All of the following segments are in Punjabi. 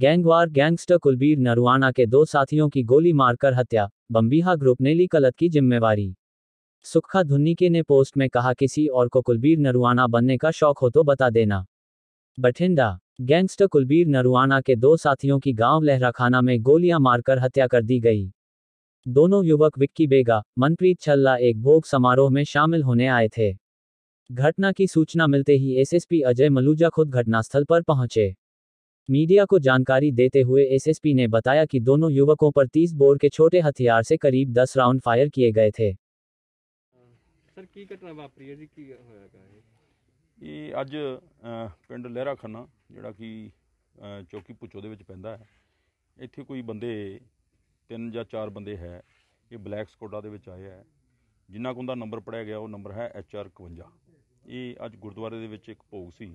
गैंगवार गैंगस्टर कुलबीर नरवाना के दो साथियों की गोली मारकर हत्या बम्बीहा ग्रुप ने ली कलत की जिम्मेवारी सुखा धुन्नीके ने पोस्ट में कहा किसी और को कुलबीर नरवाना बनने का शौक हो तो बता देना बठिंडा गैंगस्टर कुलबीर नरवाना के दो साथियों की गांव लहराखाना में गोलियां मारकर हत्या कर दी गई दोनों युवक विक्की बेगा मनप्रीत छल्ला एक भोग समारोह में शामिल होने आए थे घटना की सूचना मिलते ही एसएसपी अजय मलूजा खुद घटनास्थल पर पहुंचे मीडिया को जानकारी देते हुए एसएसपी ने बताया कि दोनों युवकों पर 30 बोर के छोटे हथियार से करीब 10 राउंड फायर किए गए थे ਸਰ ਕੀ ਘਟਨਾ ਵਾਪਰੀ ਹੈ ਜੀ ਕੀ ਹੋਇਆ ਗਾ ਇਹ ਅੱਜ ਅ, ਪਿੰਡ ਲਹਿਰਾ ਖੰਨਾ ਜਿਹੜਾ ਕਿ ਅ, ਚੌਕੀ ਪੁੱਚੋ ਦੇ ਵਿੱਚ ਪੈਂਦਾ ਹੈ ਇੱਥੇ ਕੋਈ ਬੰਦੇ ਤਿੰਨ ਜਾਂ ਚਾਰ ਬੰਦੇ ਹੈ ਇਹ ਬਲੈਕ ਸਕੋਡਾ ਦੇ ਵਿੱਚ ਆਏ ਹੈ ਜਿੰਨਾ ਕੁ ਦਾ ਨੰਬਰ ਪੜਿਆ ਗਿਆ ਉਹ ਨੰਬਰ ਹੈ HR 51 ਇਹ ਅੱਜ ਗੁਰਦੁਆਰੇ ਦੇ ਵਿੱਚ ਇੱਕ ਭੋਗ ਸੀ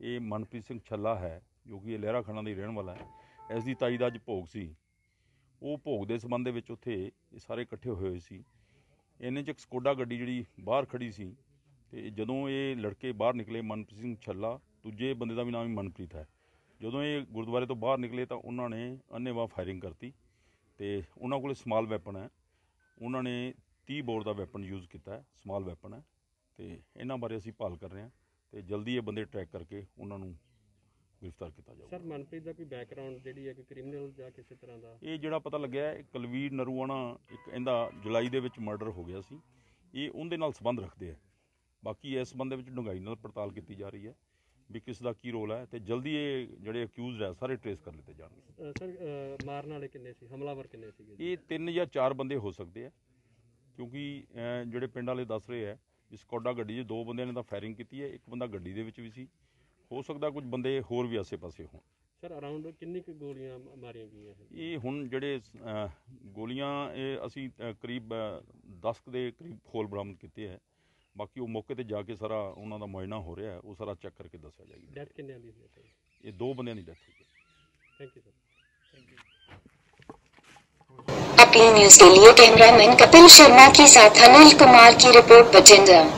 ਇਹ ਮਨਪ੍ਰੀਤ ਸਿੰਘ ਛੱਲਾ ਹੈ ਜੋ ਕਿ ਲਹਿਰਾ ਖਾਣਾ ਦੇ ਰਹਿਣ ਵਾਲਾ ਹੈ ਇਸ ਦੀ ਤਾਈ ਦਾ ਅੱਜ ਭੋਗ ਸੀ ਉਹ ਭੋਗ ਦੇ ਸੰਬੰਧ ਦੇ ਵਿੱਚ ਉੱਥੇ ਇਹ ਸਾਰੇ ਇਕੱਠੇ ਹੋਏ ਹੋਏ ਸੀ ਇਹਨੇ ਚ ਇੱਕ ਸਕੋਡਾ ਗੱਡੀ ਜਿਹੜੀ ਬਾਹਰ ਖੜੀ ਸੀ ਤੇ ਜਦੋਂ ਇਹ ਲੜਕੇ ਬਾਹਰ ਨਿਕਲੇ ਮਨਪ੍ਰੀਤ ਸਿੰਘ ਛੱਲਾ ਦੂਜੇ ਬੰਦੇ ਦਾ ਵੀ ਨਾਮ ਹੀ ਮਨਪ੍ਰੀਤ ਹੈ ਜਦੋਂ ਇਹ ਗੁਰਦੁਆਰੇ ਤੋਂ ਬਾਹਰ ਨਿਕਲੇ ਤਾਂ ਉਹਨਾਂ ਨੇ ਅੰਨੇਵਾ ਫਾਇਰਿੰਗ ਕਰਤੀ ਤੇ ਉਹਨਾਂ ਕੋਲੇ ਸਮਾਲ ਵੈਪਨ ਹੈ ਉਹਨਾਂ ਨੇ 30 ਬੋਰ ਦਾ ਵੈਪਨ ਯੂਜ਼ ਕੀਤਾ ਹੈ ਸਮਾਲ ਵੈਪਨ ਹੈ ਤੇ ਇਹਨਾਂ ਬਾਰੇ ਅਸੀਂ ਭਾਲ ਕਰ ਰਹੇ ਹਾਂ ਤੇ ਜਲਦੀ ਇਹ ਬੰਦੇ ਟਰੈਕ ਕਰਕੇ ਉਹਨਾਂ ਨੂੰ ਗ੍ਰਿਫਤਾਰ ਕੀਤਾ ਜਾਊਗਾ ਸਰ ਮਨਪ੍ਰੀਤ ਦਾ ਕੋਈ ਬੈਕਗ੍ਰਾਉਂਡ ਜਿਹੜੀ ਹੈ ਕਿ ਕ੍ਰਿਮੀਨਲ ਜਾਂ ਕਿਸੇ ਤਰ੍ਹਾਂ ਦਾ ਇਹ ਜਿਹੜਾ ਪਤਾ ਲੱਗਿਆ ਹੈ, ਕੁਲਵੀਰ ਨਰੂਆਣਾ ਇੱਕ ਇਹਦਾ ਜੁਲਾਈ ਦੇ ਵਿੱਚ ਮਰਡਰ ਹੋ ਗਿਆ ਸੀ ਇਹ ਉਹਦੇ ਨਾਲ ਸੰਬੰਧ ਰੱਖਦੇ ਆ ਬਾਕੀ ਇਸ ਬੰਦੇ ਵਿੱਚ ਡੂੰਘਾਈ ਨਾਲ ਪੜਤਾਲ ਕੀਤੀ ਜਾ ਰਹੀ ਹੈ ਵੀ ਕਿਸ ਦਾ ਕੀ ਰੋਲ ਹੈ ਤੇ ਜਲਦੀ ਇਹ ਜਿਹੜੇ ਅਕਿਊਜ਼ਡ ਹੈ ਸਾਰੇ ਟ੍ਰੇਸ ਕਰ ਲਿੱਤੇ ਜਾਣਗੇ ਸਰ ਮਾਰਨ ਵਾਲੇ ਕਿੰਨੇ ਸੀ ਹਮਲਾਵਰ ਕਿੰਨੇ ਸੀ ਇਹ ਤਿੰਨ ਜਾਂ ਚਾਰ ਬੰਦੇ ਹੋ ਸਕਦੇ ਆ ਕਿਉਂਕਿ ਜਿਹੜੇ ਪਿੰਡ ਵਾਲੇ ਦੱਸ ਰਹੇ ਆ ਇਸ ਕੋਡਾ ਗੱਡੀ 'ਚ ਦੋ ਬੰਦਿਆਂ ਨੇ ਤਾਂ ਫਾਇਰਿੰਗ ਕੀਤੀ ਹੈ ਇੱਕ ਬੰਦਾ ਗੱਡੀ ਦੇ ਵਿੱਚ ਵੀ ਸੀ ਹੋ ਸਕਦਾ ਕੁਝ ਬੰਦੇ ਹੋਰ ਵੀ ਆਸੇ-ਪਾਸੇ ਹੋਣ ਸਰ ਅਰਾਊਂਡ ਕਿੰਨੀ ਕੁ ਗੋਲੀਆਂ ਮਾਰੀਆਂ ਗਈਆਂ ਇਹ ਹੁਣ ਜਿਹੜੇ ਗੋਲੀਆਂ ਇਹ ਅਸੀਂ ਕਰੀਬ 10 ਦੇ ਕਰੀਬ ਖੋਲ ਬਰਾਮਦ ਕੀਤੇ ਹੈ ਬਾਕੀ ਉਹ ਮੌਕੇ ਤੇ ਜਾ ਕੇ ਸਾਰਾ ਉਹਨਾਂ ਦਾ ਮੁਆਇਨਾ ਹੋ ਰਿਹਾ ਹੈ ਉਹ ਸਾਰਾ ਚੈੱਕ ਕਰਕੇ ਦੱਸਿਆ ਜਾਏਗਾ ਡੈਥ ਕਿੰਨੇ ਦੀ ਹੋਈ ਇਹ ਦੋ ਬੰਦਿਆਂ ਦੀ ਡੈਥ ਹੋਈ ਹੈ thank you sir appeal news ਦੇ ਲਈ ਕੈਮਰਾਮੈਨ ਕਪਿਲ ਸ਼ਰਮਾ के ਸਾਥ ਅਨਿਲ ਕੁਮਾਰ ਕੀ ਰਿਪੋਰਟ बजेंद्रा